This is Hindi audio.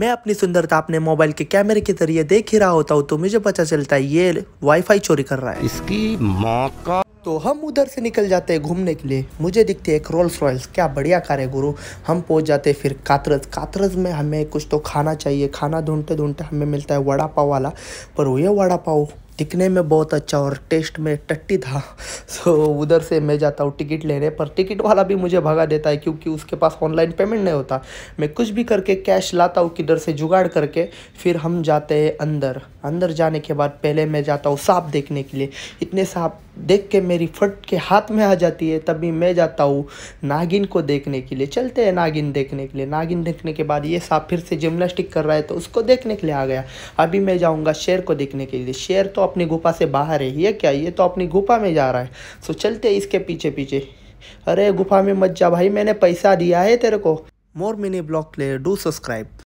मैं अपनी सुंदरता अपने मोबाइल के कैमरे के जरिए देख ही रहा होता हूँ तो मुझे पता चलता है ये वाईफाई चोरी कर रहा है इसकी माँ का तो हम उधर से निकल जाते हैं घूमने के लिए मुझे दिखती है एक रोल्स रॉयल्स क्या बढ़िया कार है गुरु हम पहुंच जाते हैं फिर कातरज कातरज में हमें कुछ तो खाना चाहिए खाना ढूंढते ढूंढते हमें मिलता है वड़ा पाव वाला पर वो ये वड़ा पाव दिखने में बहुत अच्छा और टेस्ट में टट्टी था सो उधर से मैं जाता हूँ टिकट लेने पर टिकट वाला भी मुझे भगा देता है क्योंकि उसके पास ऑनलाइन पेमेंट नहीं होता मैं कुछ भी करके कैश लाता हूँ किधर से जुगाड़ करके फिर हम जाते हैं अंदर अंदर जाने के बाद पहले मैं जाता हूँ सांप देखने के लिए इतने सांप देख के मेरी फट के हाथ में आ जाती है तभी मैं जाता हूँ नागिन को देखने के लिए चलते हैं नागिन देखने के लिए नागिन देखने के बाद ये सांप फिर से जिमनास्टिक कर रहा है तो उसको देखने के लिए आ गया अभी मैं जाऊँगा शेर को देखने के लिए शेर तो अपनी गुफा से बाहर है ये क्या ये तो अपनी गुफा में जा रहा है सो चलते इसके पीछे पीछे अरे गुफा में मत जा भाई मैंने पैसा दिया है तेरे को मोर मिनी ब्लॉग प्लेयर डू सब्सक्राइब